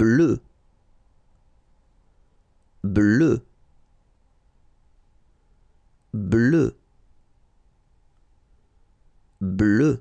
bleu bleu bleu bleu